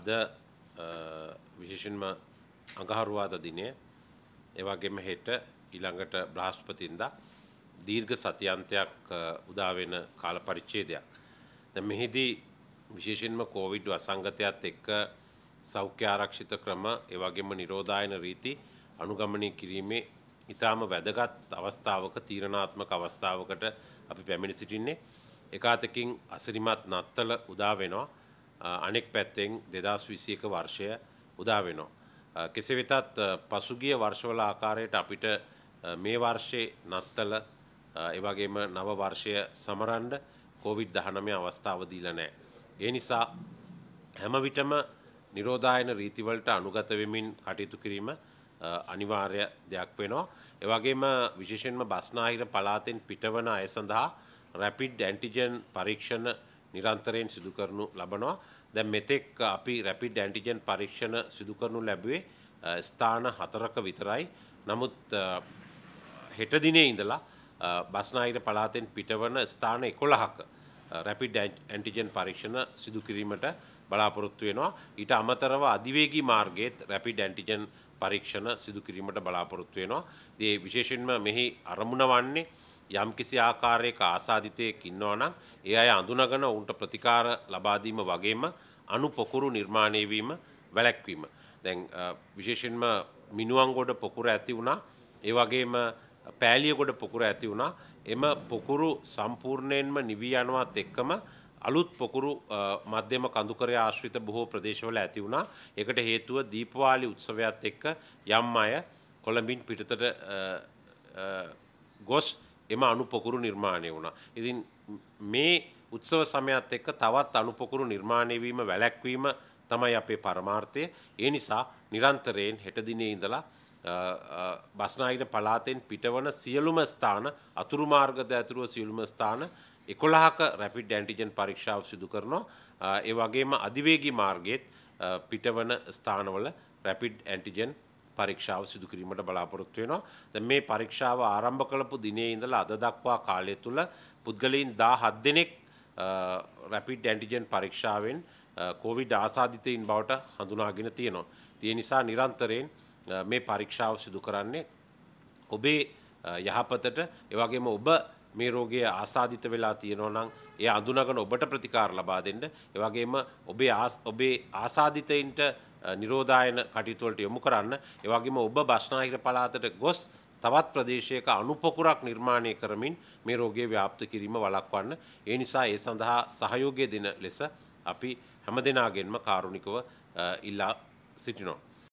අද විශේෂෙන්ම අඟහරුවාද දිනය එවගේම හෙට ඊළඟට බ්‍රහස්පතින්දා දීර්ඝ සතියන්තයක් උදාවෙන කාල පරිච්ඡේදයක්. දැන් මෙහිදී විශේෂයෙන්ම කොවිඩ් වසංගතයත් එක්ක සෞඛ්‍ය ආරක්ෂිත ක්‍රම එවැගේම නිරෝධායන රීති අනුගමනය කිරීමේ ඊටාම වැදගත් අවස්ථාවක තීරණාත්මක අවස්ථාවකට අපි පැමිණ සිටින්නේ. එකාතකින් අසිරිමත් නත්තල උදා වෙනවා. අනෙක් පැත්තෙන් දෙදස් විසියක වර්ෂය උදා වෙනවා. කෙසේ වෙතත් පසුගිය වර්ෂවල ආකාරයට අපිට මේ වර්ෂයේ නත්තල එවගේම නව වර්ෂය සමරන්ඩ කෝවිඩ් දහනමය අවස්ථාව දීල නෑ. ඒ නිසා හැමවිටම නිරෝධායන රීතිවලට අනුගත වෙමින් කටයුතු කිරීම අනිවාර්ය දෙයක් වෙනවා. එවගේම විශේෂෙන්ම බස්නාහිර පලාතෙන් පිටවන අය සඳහා රැපිඩ් ඇන්ටිජන් පරීක්ෂණ නිරන්තරයෙන් සිදු කරනු ලබනවා දැන් මෙතෙක් අපි රැපිඩ් ඇන්ටිජන් පරීක්ෂණ සිදු කරනු ලැබුවේ ස්ථාන හතරක විතරයි නමුත් හෙට දිනේ ඉඳලා බස්නාහිර පළාතෙන් පිටවන ස්ථාන 11ක රැපිඩ් ඇන්ටිජන් පරීක්ෂණ සිදු කිරීමට බලාපොරොත්තු වෙනවා. ඊට අමතරව අධිවේගී මාර්ගයේත් රැපිඩ් ඇන්ටිජන් පරීක්ෂණ සිදු කිරීමට බලාපොරොත්තු වෙනවා. ඒ විශේෂයෙන්ම මෙහි අරමුණ වන්නේ යම්කිසි ආකාරයක ආසාධිතයෙක් ඉන්නවා නම් ඒ අය අඳුනගෙන ඔවුන්ට ප්‍රතිකාර ලබා දීම වගේම අනුපොකුරු නිර්මාණය වීම වැළැක්වීම. දැන් විශේෂයෙන්ම මිනුවන්ගොඩ පොකුර ඇති වුණා. ඒ වගේම පෑලියකොඩ පොකුර ඇති වුණා එම පොකුරු සම්පූර්ණයෙන්ම නිවී යනවත් එක්කම අලුත් පොකුරු මධ්‍යම කඳුකරය ආශ්‍රිත බොහෝ ප්‍රදේශවල ඇති වුණා එකට හේතුව දීපවාලි උත්සවයක්ත් එක්ක යම් අය කොළඹින් පිටතට ගොස් එම අනුපොකුරු නිර්මාණය වුණා. ඉතින් මේ උත්සව සමයත් එක්ක තවත් අනුපොකුරු නිර්මාණයවීම වැලැක්වීම තමයි අපේ පරමාර්ථය ඒ නිසා නිරන්තරයෙන් හෙටදිනේ ඉඳලා බස්නාහිර පලාතෙන් පිටවන සියලුම ස්ථාන අතුරු මාර්ගද ඇතුරුව සියලුම ස්ථාන එකොළහක රැපිඩ් ඇන්ටිජන් පරීක්ෂාව සිදු කරනවා ඒ වගේම අධිවේගී මාර්ගයේත් පිටවන ස්ථානවල රැපිඩ් ඇන්ටිජන් පරීක්ෂාව සිදු කිරීමට බලාපොරොත්තු වෙනවා. දැන් මේ පරීක්ෂාව ආරම්භ කළපු දිනේ ඉඳලා අද දක්වා කාලය තුල පුද්ගලයන් 17 දෙනෙක් රැපිඩ් ඇන්ටිජන් පරීක්ෂාවෙන් කොවිඩ් ආසාදිතයින් බවට හඳුනාගෙන තියෙනවා. ඒ නිසා නිරන්තරයෙන් මේ පරීක්ෂාව සිදු කරන්නේ ඔබේ යහපතට එවගේම ඔබ මේ රෝගය ආසාධිත වෙලා තියෙනවා නම් ඒ අඳුනගෙන ඔබට ප්‍රතිකාර ලබා දෙන්න. ඒ වගේම ඔබේ ඔබේ ආසාධිතයින්ට නිරෝධායන කටයුතු වලට යොමු කරන්න. ඒ වගේම ඔබ බස්නාහිර පළාතට ගොස් තවත් ප්‍රදේශයක අනුපොකුරක් නිර්මාණය කරමින් මේ රෝගය ව්‍යාප්ත කිරීම වළක්වන්න. ඒ නිසා ඒ සඳහා සහයෝගය දෙන ලෙස අපි හැම දෙනාගෙන්ම කාරුණිකව ඉල්ලා සිටිනවා.